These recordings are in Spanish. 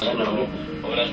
Obras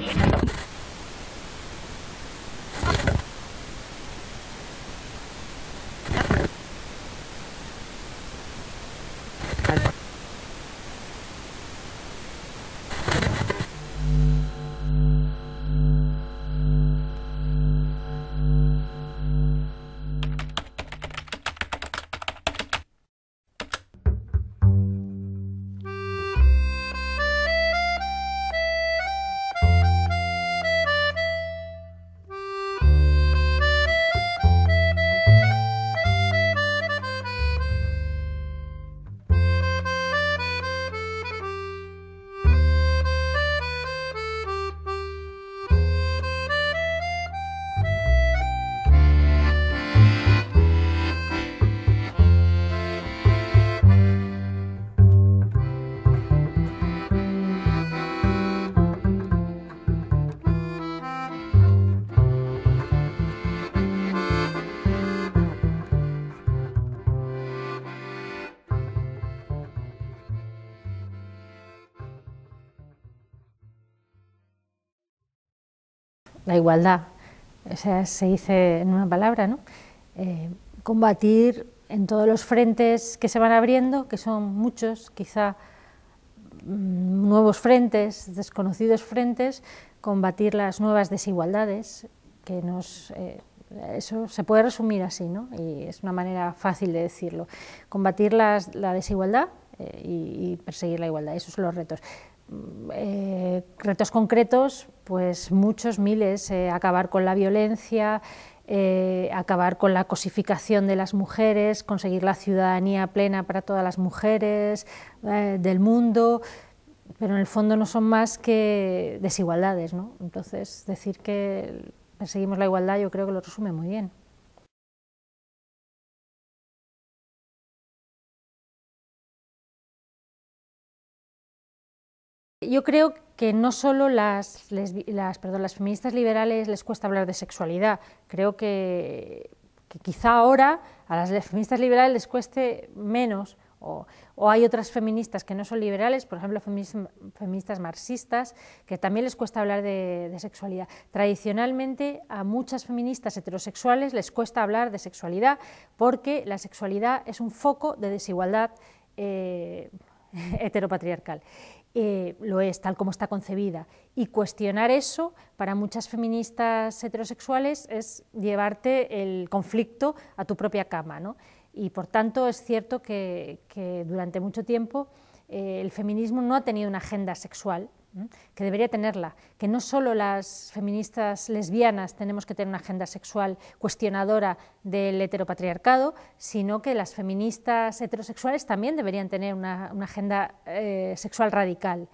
la igualdad. O sea, se dice en una palabra, ¿no? Eh, combatir en todos los frentes que se van abriendo, que son muchos, quizá mm, nuevos frentes, desconocidos frentes, combatir las nuevas desigualdades, que nos, eh, eso se puede resumir así, ¿no? y es una manera fácil de decirlo, combatir las, la desigualdad eh, y perseguir la igualdad, esos son los retos eh, retos concretos, pues muchos miles, eh, acabar con la violencia, eh, acabar con la cosificación de las mujeres, conseguir la ciudadanía plena para todas las mujeres eh, del mundo, pero en el fondo no son más que desigualdades, ¿no? Entonces, decir que perseguimos la igualdad yo creo que lo resume muy bien. yo creo que no solo las, las, perdón, las feministas liberales les cuesta hablar de sexualidad, creo que, quizá ahora a las feministas liberales les cueste menos o, hay otras feministas que no son liberales, por ejemplo, feministas marxistas, que también les cuesta hablar de, sexualidad. Tradicionalmente, a muchas feministas heterosexuales les cuesta hablar de sexualidad porque la sexualidad es un foco de desigualdad eh, heteropatriarcal. Eh, lo es tal como está concebida. Y cuestionar eso para muchas feministas heterosexuales es llevarte el conflicto a tu propia cama. Y por tanto es cierto que, durante mucho tiempo eh, el feminismo no ha tenido una agenda sexual, que debería tenerla, que no solo las feministas lesbianas tenemos que tener una agenda sexual cuestionadora del heteropatriarcado, sino que las feministas heterosexuales también deberían tener una, agenda eh, sexual radical.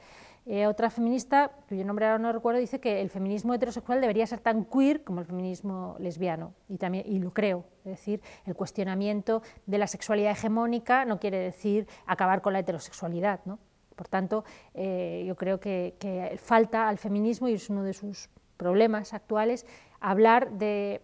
Eh, otra feminista, cuyo nombre ahora no recuerdo, dice que el feminismo heterosexual debería ser tan queer como el feminismo lesbiano, y, también, y lo creo. Es decir, el cuestionamiento de la sexualidad hegemónica no quiere decir acabar con la heterosexualidad, ¿no? Por tanto, eh, yo creo que, falta al feminismo, y es uno de sus problemas actuales, hablar de,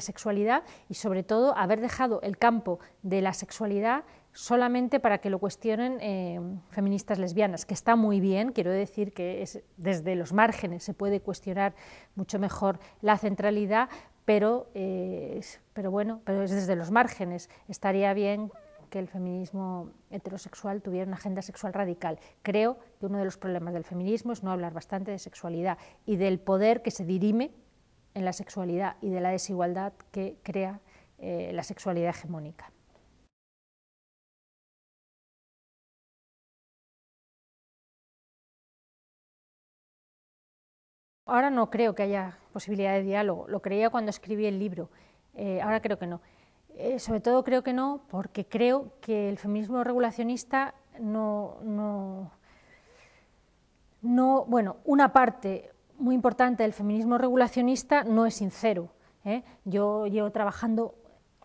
sexualidad y sobre todo haber dejado el campo de la sexualidad solamente para que lo cuestionen eh, feministas lesbianas, que está muy bien, quiero decir que es, desde los márgenes se puede cuestionar mucho mejor la centralidad, pero, eh, pero bueno, pero es desde los márgenes. Estaría bien que el feminismo heterosexual tuviera una agenda sexual radical. Creo que uno de los problemas del feminismo es no hablar bastante de sexualidad y del poder que se dirime en la sexualidad y de la desigualdad que crea eh, la sexualidad hegemónica. Ahora no creo que haya posibilidad de diálogo, lo creía cuando escribí el libro, eh, ahora creo que no. Eh, sobre todo creo que no, porque creo que el feminismo regulacionista no, no, no bueno, una parte muy importante del feminismo regulacionista no es sincero. ¿eh? Yo llevo trabajando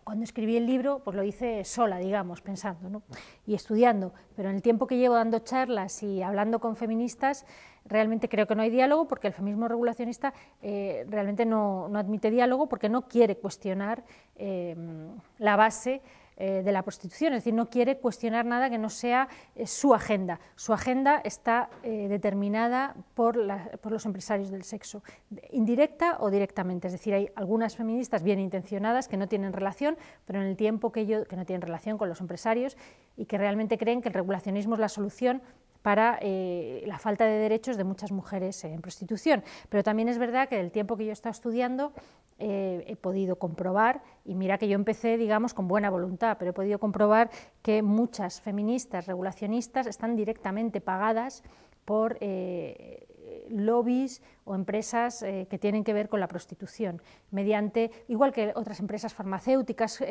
cuando escribí el libro, pues lo hice sola, digamos, pensando y estudiando, pero en el tiempo que llevo dando charlas y hablando con feministas, realmente creo que no hay diálogo porque el feminismo regulacionista eh, realmente no, admite diálogo porque no quiere cuestionar eh, la base eh, de la prostitución, es decir, no quiere cuestionar nada que no sea eh, su agenda. Su agenda está eh, determinada por, los empresarios del sexo, indirecta o directamente. Es decir, hay algunas feministas bien intencionadas que no tienen relación, pero en el tiempo que, yo, que no tienen relación con los empresarios y que realmente creen que el regulacionismo es la solución para la falta de derechos de muchas mujeres en prostitución. Pero también es verdad que del tiempo que yo he estado estudiando, eh, he podido comprobar, y mira que yo empecé, digamos, con buena voluntad, pero he podido comprobar que muchas feministas regulacionistas están directamente pagadas por eh, lobbies o empresas eh, que tienen que ver con la prostitución, mediante, igual que otras empresas farmacéuticas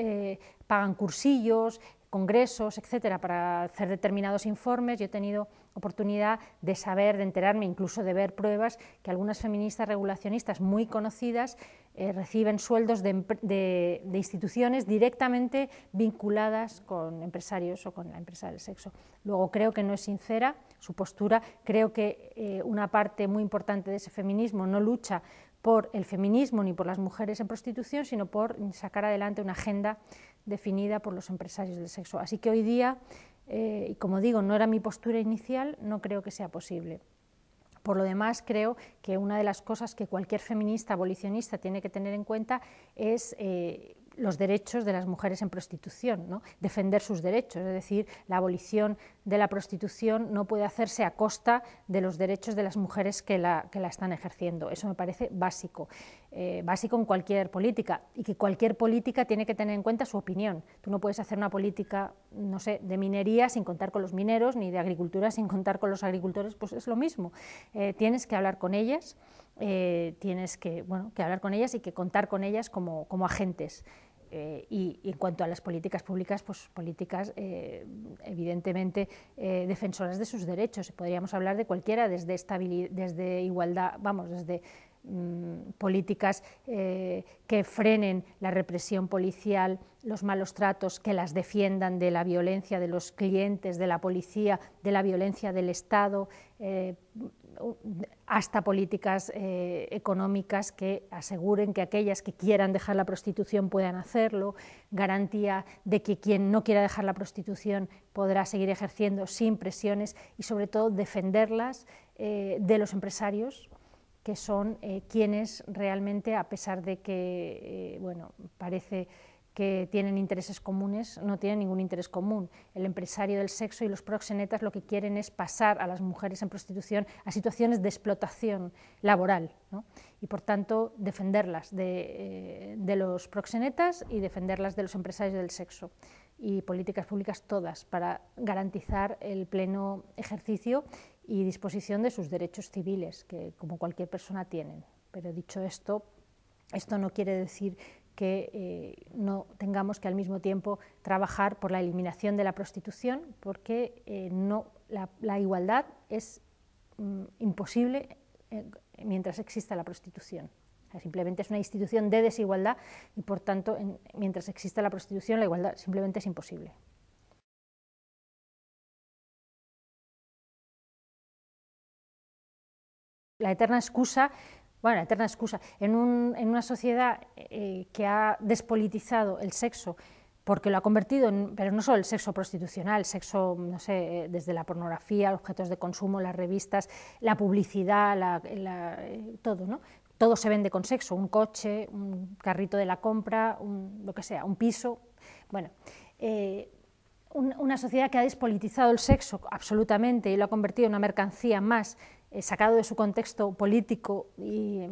pagan cursillos, congresos, etcétera, para hacer determinados informes. Yo he tenido oportunidad de saber, de enterarme, incluso de ver pruebas que algunas feministas regulacionistas muy conocidas eh, reciben sueldos de, instituciones directamente vinculadas con empresarios o con la empresa del sexo. Luego creo que no es sincera su postura, creo que eh, una parte muy importante de ese feminismo no lucha por el feminismo ni por las mujeres en prostitución, sino por sacar adelante una agenda definida por los empresarios del sexo. Así que hoy día, eh, y como digo, no era mi postura inicial, no creo que sea posible. Por lo demás, creo que una de las cosas que cualquier feminista abolicionista tiene que tener en cuenta es eh, los derechos de las mujeres en prostitución, defender sus derechos, es decir, la abolición de la prostitución no puede hacerse a costa de los derechos de las mujeres que la, que la están ejerciendo. Eso me parece básico, eh, básico en cualquier política y que cualquier política tiene que tener en cuenta su opinión. Tú no puedes hacer una política, no sé, de minería sin contar con los mineros ni de agricultura sin contar con los agricultores, pues es lo mismo. Eh, tienes que hablar con ellas, eh, tienes que, que hablar con ellas y que contar con ellas como, como agentes. Eh, y, en cuanto a las políticas públicas, pues políticas eh, evidentemente eh, defensoras de sus derechos. Podríamos hablar de cualquiera, desde, desde igualdad, vamos, desde mm, políticas que frenen la represión policial, los malos tratos, que las defiendan de la violencia de los clientes, de la policía, de la violencia del Estado hasta políticas eh, económicas que aseguren que aquellas que quieran dejar la prostitución puedan hacerlo, garantía de que quien no quiera dejar la prostitución podrá seguir ejerciendo sin presiones y sobre todo defenderlas eh, de los empresarios que son eh, quienes realmente, a pesar de que bueno, parece que tienen intereses comunes no tienen ningún interés común. El empresario del sexo y los proxenetas lo que quieren es pasar a las mujeres en prostitución a situaciones de explotación laboral y, por tanto, defenderlas de, eh, de, los proxenetas y defenderlas de los empresarios del sexo. Y políticas públicas todas para garantizar el pleno ejercicio y disposición de sus derechos civiles, que como cualquier persona tienen. Pero dicho esto, esto no quiere decir que eh, no tengamos que al mismo tiempo trabajar por la eliminación de la prostitución, porque eh, la, igualdad es mm, imposible eh, mientras exista la prostitución. simplemente es una institución de desigualdad y, por tanto, mientras exista la prostitución, la igualdad simplemente es imposible. La eterna excusa bueno, eterna excusa, en, una sociedad eh, que ha despolitizado el sexo porque lo ha convertido, en, pero no solo el sexo prostitucional, sexo, no sé, eh, desde la pornografía, objetos de consumo, las revistas, la publicidad, eh, todo, ¿no? Todo se vende con sexo, un coche, un carrito de la compra, un, lo que sea, un piso, bueno. una sociedad que ha despolitizado el sexo absolutamente y lo ha convertido en una mercancía más eh, sacado de su contexto político y,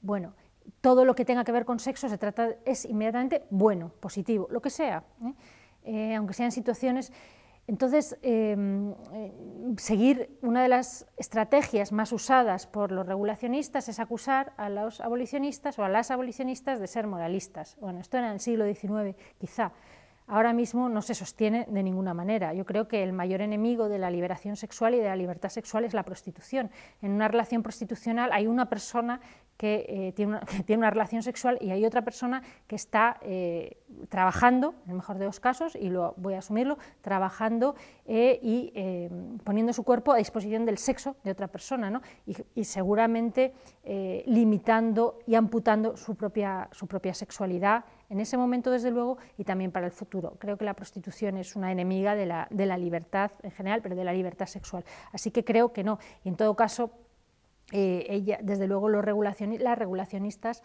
bueno, todo lo que tenga que ver con sexo se trata, es inmediatamente bueno, positivo, lo que sea, ¿eh? Eh, aunque sean situaciones. Entonces, em, seguir una de las estrategias más usadas por los regulacionistas es acusar a los abolicionistas o a las abolicionistas de ser moralistas. Bueno, esto era en el siglo XIX, quizá, ahora mismo no se sostiene de ninguna manera. Yo creo que el mayor enemigo de la liberación sexual y de la libertad sexual es la prostitución. En una relación prostitucional hay una persona que, eh, tiene, una, relación sexual y hay otra persona que está eh, trabajando, en el mejor de los casos, y lo voy a asumirlo, trabajando eh, y poniendo su cuerpo a disposición del sexo de otra persona ¿no? y, seguramente limitando y amputando su propia, su propia sexualidad en ese momento, desde luego, y también para el futuro. Creo que la prostitución es una enemiga de la, libertad en general, pero de la libertad sexual. Así que creo que no. Y en todo caso, eh, ella, desde luego, los las regulacionistas,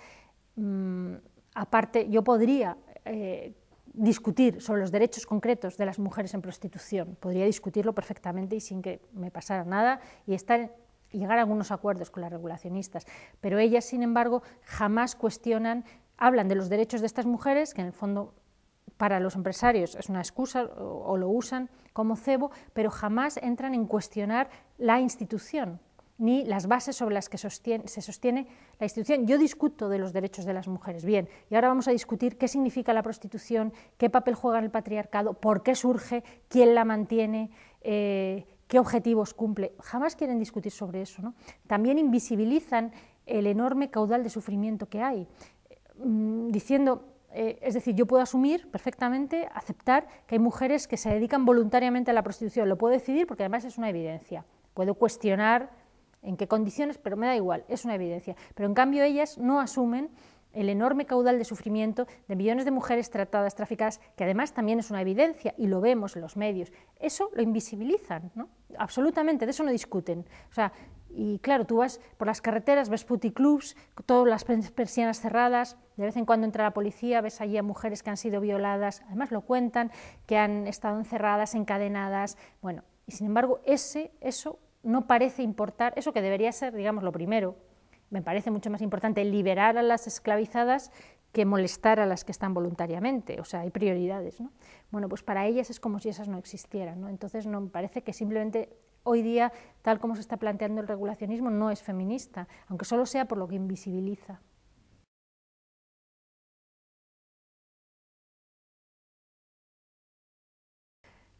mm, aparte, yo podría... Eh, discutir sobre los derechos concretos de las mujeres en prostitución. Podría discutirlo perfectamente y sin que me pasara nada y estar y llegar a algunos acuerdos con las regulacionistas. Pero ellas, sin embargo, jamás cuestionan hablan de los derechos de estas mujeres, que en el fondo para los empresarios es una excusa o, lo usan como cebo, pero jamás entran en cuestionar la institución ni las bases sobre las que se sostiene la institución. Yo discuto de los derechos de las mujeres, bien, y ahora vamos a discutir qué significa la prostitución, qué papel juega en el patriarcado, por qué surge, quién la mantiene, eh, qué objetivos cumple. Jamás quieren discutir sobre eso. También invisibilizan el enorme caudal de sufrimiento que hay. Mm, diciendo, eh, es decir, yo puedo asumir perfectamente, aceptar que hay mujeres que se dedican voluntariamente a la prostitución, lo puedo decidir porque además es una evidencia, puedo cuestionar en qué condiciones, pero me da igual, es una evidencia. Pero en cambio ellas no asumen el enorme caudal de sufrimiento de millones de mujeres tratadas, traficadas, que además también es una evidencia y lo vemos en los medios. Eso lo invisibilizan, ¿no? Absolutamente, de eso no discuten. O sea, y claro, tú vas por las carreteras, ves puticlubs, todas las persianas cerradas, de vez en cuando entra la policía, ves allí a mujeres que han sido violadas, además lo cuentan, que han estado encerradas, encadenadas, bueno, y sin embargo ese, eso no parece importar, eso que debería ser, digamos, lo primero, me parece mucho más importante liberar a las esclavizadas que molestar a las que están voluntariamente, o sea, hay prioridades, ¿no? Bueno, pues para ellas es como si esas no existieran, ¿no? Entonces no me parece que simplemente hoy día, tal como se está planteando el regulacionismo, no es feminista, aunque solo sea por lo que invisibiliza.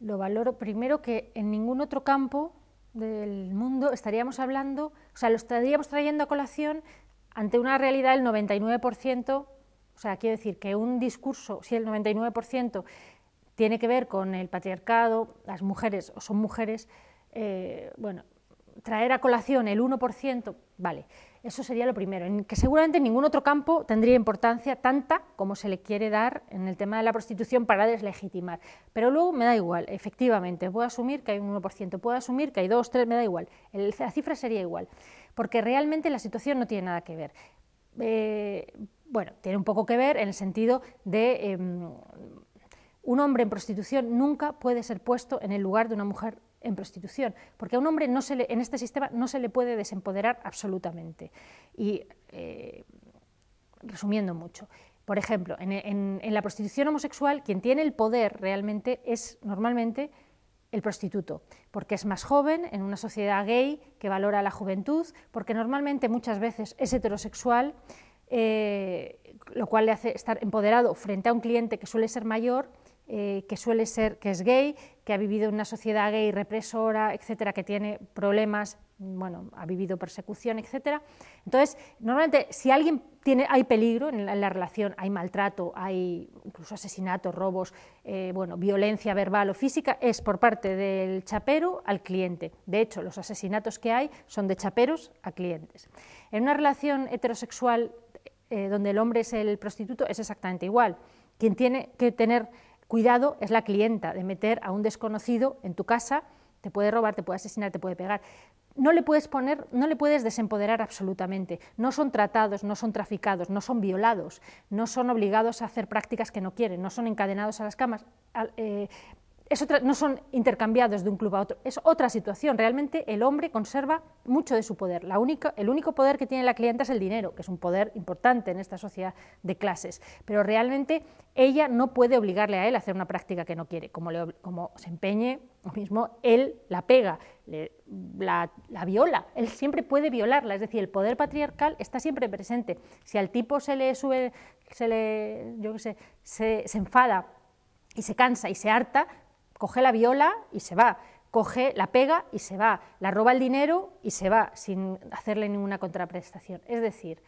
Lo valoro primero que en ningún otro campo del mundo estaríamos hablando, o sea, lo estaríamos trayendo a colación ante una realidad del 99%, o sea, quiero decir que un discurso, si el 99% tiene que ver con el patriarcado, las mujeres o son mujeres, eh, bueno, traer a colación el 1%, vale, eso sería lo primero, en que seguramente ningún otro campo tendría importancia tanta como se le quiere dar en el tema de la prostitución para deslegitimar. Pero luego me da igual, efectivamente, puedo asumir que hay un 1%, puedo asumir que hay 2, 3, me da igual, la cifra sería igual, porque realmente la situación no tiene nada que ver. Eh, bueno, tiene un poco que ver en el sentido de... Em, un hombre en prostitución nunca puede ser puesto en el lugar de una mujer en prostitución, porque a un hombre no se le, en este sistema no se le puede desempoderar absolutamente. Y eh, resumiendo mucho, por ejemplo, en, la prostitución homosexual quien tiene el poder realmente es normalmente el prostituto, porque es más joven en una sociedad gay que valora la juventud, porque normalmente muchas veces es heterosexual, eh, lo cual le hace estar empoderado frente a un cliente que suele ser mayor, eh, que suele ser que es gay, que ha vivido en una sociedad gay represora, etcétera, que tiene problemas, bueno, ha vivido persecución, etcétera. Entonces, normalmente si alguien tiene, hay peligro en la, relación, hay maltrato, hay incluso asesinatos, robos, eh, bueno, violencia verbal o física, es por parte del chapero al cliente. De hecho, los asesinatos que hay son de chaperos a clientes. En una relación heterosexual eh, donde el hombre es el prostituto es exactamente igual. Quien tiene que tener Cuidado es la clienta de meter a un desconocido en tu casa, te puede robar, te puede asesinar, te puede pegar. No le puedes poner, no le puedes desempoderar absolutamente. No son tratados, no son traficados, no son violados, no son obligados a hacer prácticas que no quieren, no son encadenados a las camas, eh, no son intercambiados de un club a otro, es otra situación. Realmente el hombre conserva mucho de su poder. el único poder que tiene la clienta es el dinero, que es un poder importante en esta sociedad de clases. Pero realmente ella no puede obligarle a él a hacer una práctica que no quiere. Como, se empeñe, mismo, él la pega, la, viola, él siempre puede violarla. Es decir, el poder patriarcal está siempre presente. Si al tipo se le sube, se le, yo sé, se enfada y se cansa y se harta, coge la viola y se va, coge la pega y se va, la roba el dinero y se va, sin hacerle ninguna contraprestación. Es decir,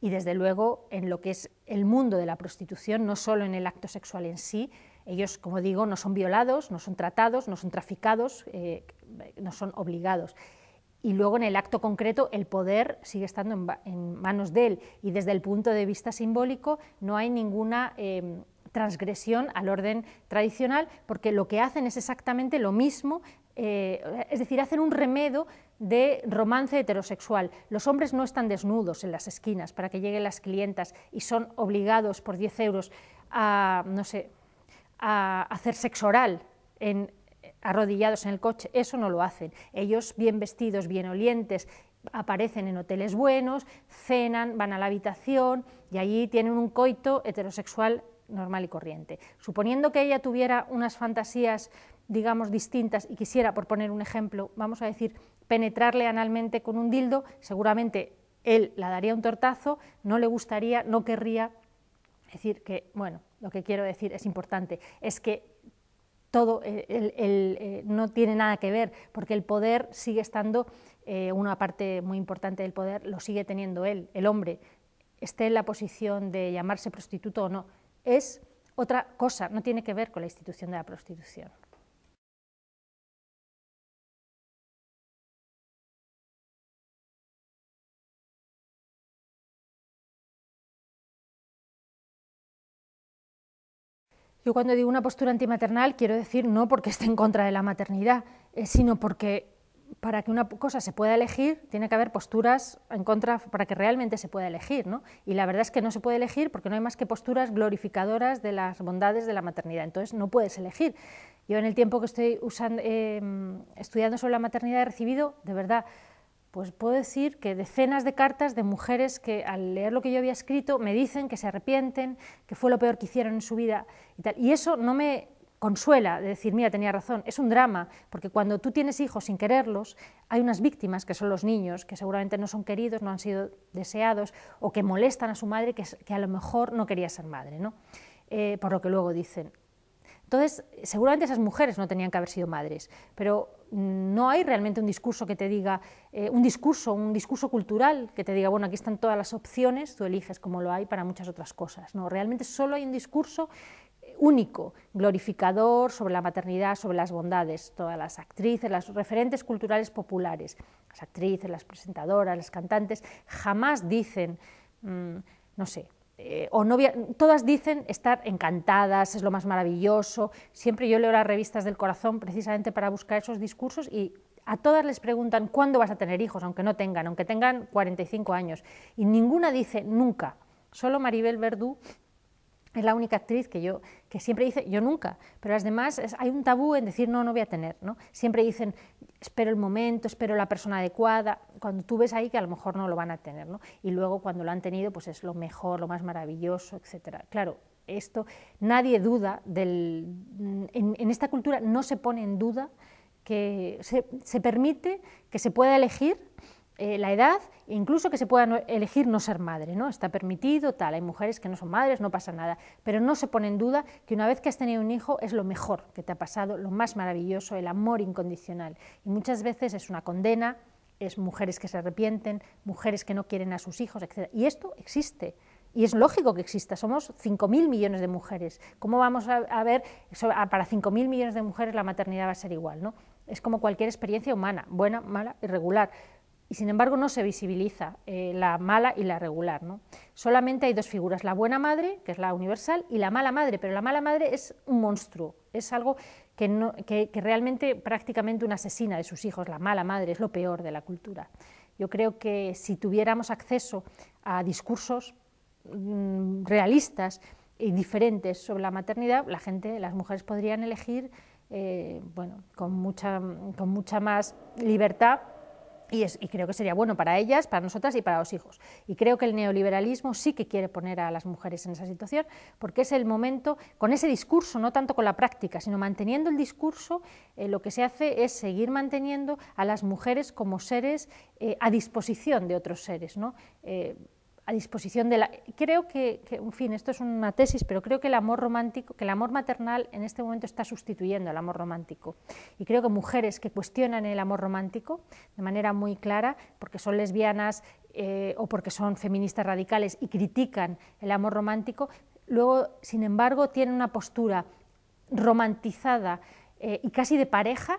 y desde luego en lo que es el mundo de la prostitución, no solo en el acto sexual en sí, ellos, como digo, no son violados, no son tratados, no son traficados, eh, no son obligados. Y luego en el acto concreto el poder sigue estando en, manos de él y desde el punto de vista simbólico no hay ninguna... Eh, transgresión al orden tradicional, porque lo que hacen es exactamente lo mismo, eh, es decir, hacen un remedo de romance heterosexual. Los hombres no están desnudos en las esquinas para que lleguen las clientas y son obligados por 10 euros a, no sé, a hacer sexo oral arrodillados en el coche, eso no lo hacen. Ellos bien vestidos, bien olientes, aparecen en hoteles buenos, cenan, van a la habitación y allí tienen un coito heterosexual normal y corriente. Suponiendo que ella tuviera unas fantasías, digamos, distintas y quisiera, por poner un ejemplo, vamos a decir, penetrarle analmente con un dildo, seguramente él la daría un tortazo, no le gustaría, no querría. decir, que, bueno, lo que quiero decir es importante, es que todo él eh, eh, no tiene nada que ver, porque el poder sigue estando, eh, una parte muy importante del poder lo sigue teniendo él, el hombre, esté en la posición de llamarse prostituto o no, es otra cosa, no tiene que ver con la institución de la prostitución. Yo cuando digo una postura antimaternal quiero decir no porque esté en contra de la maternidad, eh, sino porque para que una cosa se pueda elegir, tiene que haber posturas en contra para que realmente se pueda elegir. Y la verdad es que no se puede elegir porque no hay más que posturas glorificadoras de las bondades de la maternidad. Entonces, no puedes elegir. Yo en el tiempo que estoy eh, estudiando sobre la maternidad he recibido, de verdad, pues puedo decir que decenas de cartas de mujeres que al leer lo que yo había escrito me dicen que se arrepienten, que fue lo peor que hicieron en su vida y tal. Y eso no me, consuela de decir, mira, tenía razón, es un drama, porque cuando tú tienes hijos sin quererlos, hay unas víctimas, que son los niños, que seguramente no son queridos, no han sido deseados, o que molestan a su madre, que, a lo mejor no quería ser madre, ¿no? Eh, por lo que luego dicen. Entonces, seguramente esas mujeres no tenían que haber sido madres, pero no hay realmente un discurso que te diga, eh, un discurso, un discurso cultural que te diga, bueno, aquí están todas las opciones, tú eliges como lo hay para muchas otras cosas. No, realmente solo hay un discurso único, glorificador sobre la maternidad, sobre las bondades. Todas las actrices, las referentes culturales populares, las actrices, las presentadoras, las cantantes, jamás dicen, mm, no sé, eh, o no todas dicen estar encantadas, es lo más maravilloso. Siempre yo leo las revistas del corazón precisamente para buscar esos discursos y a todas les preguntan cuándo vas a tener hijos, aunque no tengan, aunque tengan 45 años. Y ninguna dice nunca. Solo Maribel Verdú es la única actriz que yo que siempre dice yo nunca, pero las demás hay un tabú en decir no, no voy a tener, ¿no? Siempre dicen espero el momento, espero la persona adecuada, cuando tú ves ahí que a lo mejor no lo van a tener, ¿no? Y luego cuando lo han tenido pues es lo mejor, lo más maravilloso, etcétera. Claro, esto nadie duda del en, esta cultura no se pone en duda que se, se permite que se pueda elegir eh, la edad, e incluso que se pueda elegir no ser madre, ¿no? Está permitido, tal, hay mujeres que no son madres, no pasa nada, pero no se pone en duda que una vez que has tenido un hijo es lo mejor que te ha pasado, lo más maravilloso, el amor incondicional. Y muchas veces es una condena, es mujeres que se arrepienten, mujeres que no quieren a sus hijos, etc. Y esto existe. Y es lógico que exista, somos 5.000 millones de mujeres. ¿Cómo vamos a, ver, ah, para 5.000 millones de mujeres la maternidad va a ser igual? ¿no? Es como cualquier experiencia humana, buena, mala, irregular y sin embargo no se visibiliza eh, la mala y la regular. ¿no? Solamente hay dos figuras, la buena madre, que es la universal, y la mala madre, pero la mala madre es un monstruo, es algo que, no, que, realmente prácticamente una asesina de sus hijos, la mala madre, es lo peor de la cultura. Yo creo que si tuviéramos acceso a discursos mm, realistas y diferentes sobre la maternidad, la gente, las mujeres podrían elegir eh, bueno, con, mucha, con mucha más libertad y, creo que sería bueno para ellas, para nosotras y para los hijos. Y creo que el neoliberalismo sí que quiere poner a las mujeres en esa situación, porque es el momento, con ese discurso, no tanto con la práctica, sino manteniendo el discurso, eh, lo que se hace es seguir manteniendo a las mujeres como seres eh, a disposición de otros seres. ¿no? Eh, disposición de la... Creo que, en fin, esto es una tesis, pero creo que el amor romántico, que el amor maternal en este momento está sustituyendo el amor romántico. Y creo que mujeres que cuestionan el amor romántico de manera muy clara, porque son lesbianas eh, o porque son feministas radicales y critican el amor romántico, luego, sin embargo, tienen una postura romantizada eh, y casi de pareja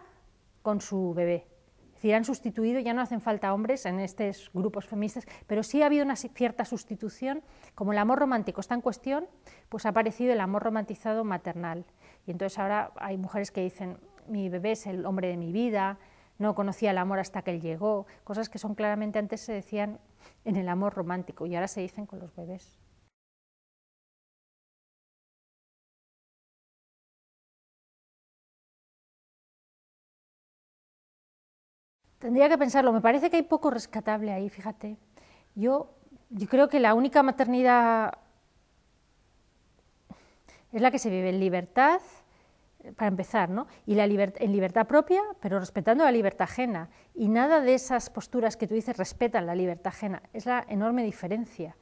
con su bebé decir, han sustituido, ya no hacen falta hombres en estos grupos feministas, pero sí ha habido una cierta sustitución, como el amor romántico está en cuestión, pues ha aparecido el amor romantizado maternal. Y entonces ahora hay mujeres que dicen, mi bebé es el hombre de mi vida, no conocía el amor hasta que él llegó, cosas que son claramente antes se decían en el amor romántico y ahora se dicen con los bebés. Tendría que pensarlo. Me parece que hay poco rescatable ahí, fíjate. Yo, yo creo que la única maternidad es la que se vive en libertad, para empezar, ¿no? Y la en libertad propia, pero respetando la libertad ajena. Y nada de esas posturas que tú dices respetan la libertad ajena. Es la enorme diferencia.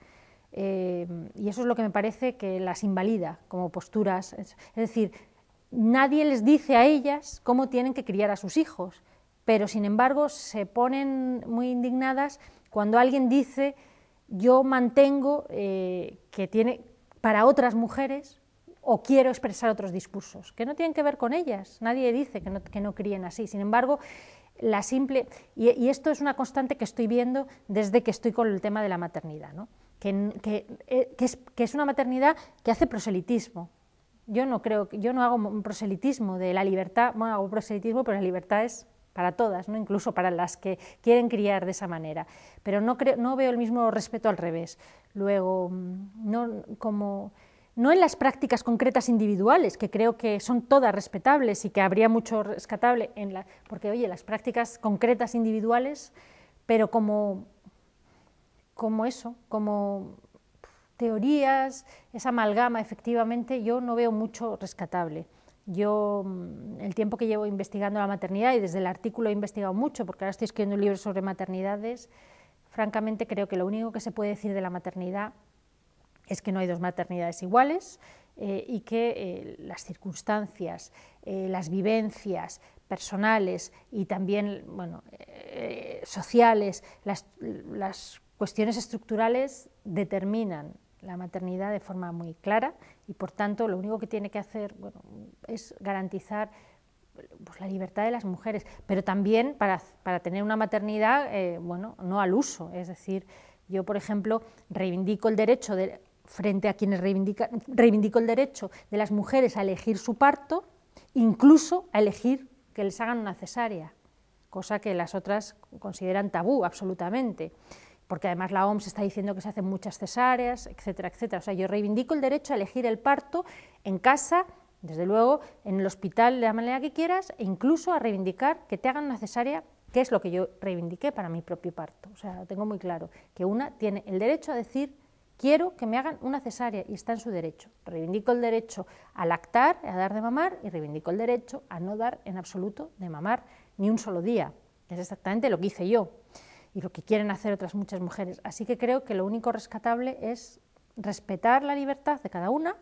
Em, y eso es lo que me parece que las invalida como posturas. Es decir, nadie les dice a ellas cómo tienen que criar a sus hijos pero sin embargo se ponen muy indignadas cuando alguien dice yo mantengo eh, que tiene para otras mujeres o quiero expresar otros discursos, que no tienen que ver con ellas, nadie dice que no, que críen así, sin embargo, la simple, y, esto es una constante que estoy viendo desde que estoy con el tema de la maternidad, ¿no? que, eh, es, una maternidad que hace proselitismo, yo no creo, yo no hago proselitismo de la libertad, hago proselitismo, pero la libertad es para todas, ¿no? incluso para las que quieren criar de esa manera. Pero no, creo, no veo el mismo respeto al revés. Luego, mm, no, como, no en las prácticas concretas individuales, que creo que son todas respetables y que habría mucho rescatable, en la, porque oye, las prácticas concretas individuales, pero como, como eso, como teorías, esa amalgama, efectivamente, yo no veo mucho rescatable. Yo, mm, el tiempo que llevo investigando la maternidad, y desde el artículo he investigado mucho, porque ahora estoy escribiendo un libro sobre maternidades, francamente creo que lo único que se puede decir de la maternidad es que no hay dos maternidades iguales eh, y que eh, las circunstancias, eh, las vivencias personales y también sociales, las cuestiones estructurales determinan la maternidad de forma muy clara y por tanto lo único que tiene que hacer es garantizar pues, la libertad de las mujeres, pero también para, tener una maternidad eh, bueno, no al uso, es decir, yo por ejemplo reivindico el derecho de, frente a quienes reivindican reivindico el derecho de las mujeres a elegir su parto, incluso a elegir que les hagan una cesárea, cosa que las otras consideran tabú absolutamente porque además la OMS está diciendo que se hacen muchas cesáreas, etcétera, etcétera. O sea, yo reivindico el derecho a elegir el parto en casa, desde luego, en el hospital de la manera que quieras, e incluso a reivindicar que te hagan una cesárea, que es lo que yo reivindiqué para mi propio parto. O sea, lo tengo muy claro, que una tiene el derecho a decir quiero que me hagan una cesárea y está en su derecho. Reivindico el derecho a lactar, a dar de mamar y reivindico el derecho a no dar en absoluto de mamar ni un solo día. Es exactamente lo que hice yo y lo que quieren hacer otras muchas mujeres. Así que creo que lo único rescatable es respetar la libertad de cada una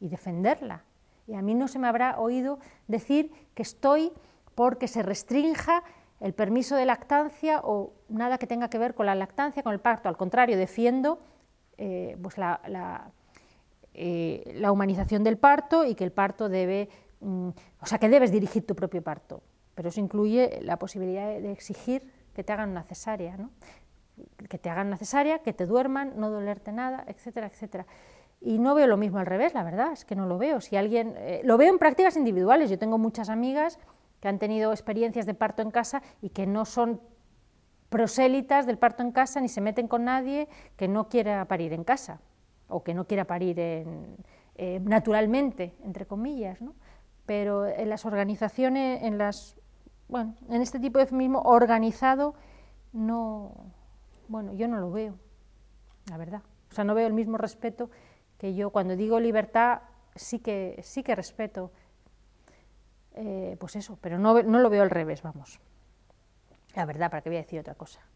y defenderla. Y a mí no se me habrá oído decir que estoy porque se restrinja el permiso de lactancia o nada que tenga que ver con la lactancia, con el parto. Al contrario, defiendo eh, pues eh, la, humanización del parto y que el parto debe, mm, o sea, que debes dirigir tu propio parto. Pero eso incluye la posibilidad de exigir que te hagan una cesárea, ¿no? que te hagan una que te duerman, no dolerte nada, etcétera, etcétera. Y no veo lo mismo al revés, la verdad, es que no lo veo. Si alguien, eh, lo veo en prácticas individuales, yo tengo muchas amigas que han tenido experiencias de parto en casa y que no son prosélitas del parto en casa ni se meten con nadie que no quiera parir en casa o que no quiera parir eh, naturalmente, entre comillas. ¿no? Pero en las organizaciones, en las bueno, en este tipo de mismo organizado no, bueno, yo no lo veo, la verdad. O sea, no veo el mismo respeto que yo cuando digo libertad sí que sí que respeto, eh, pues eso, pero no, no lo veo al revés, vamos. La verdad, ¿para qué voy a decir otra cosa?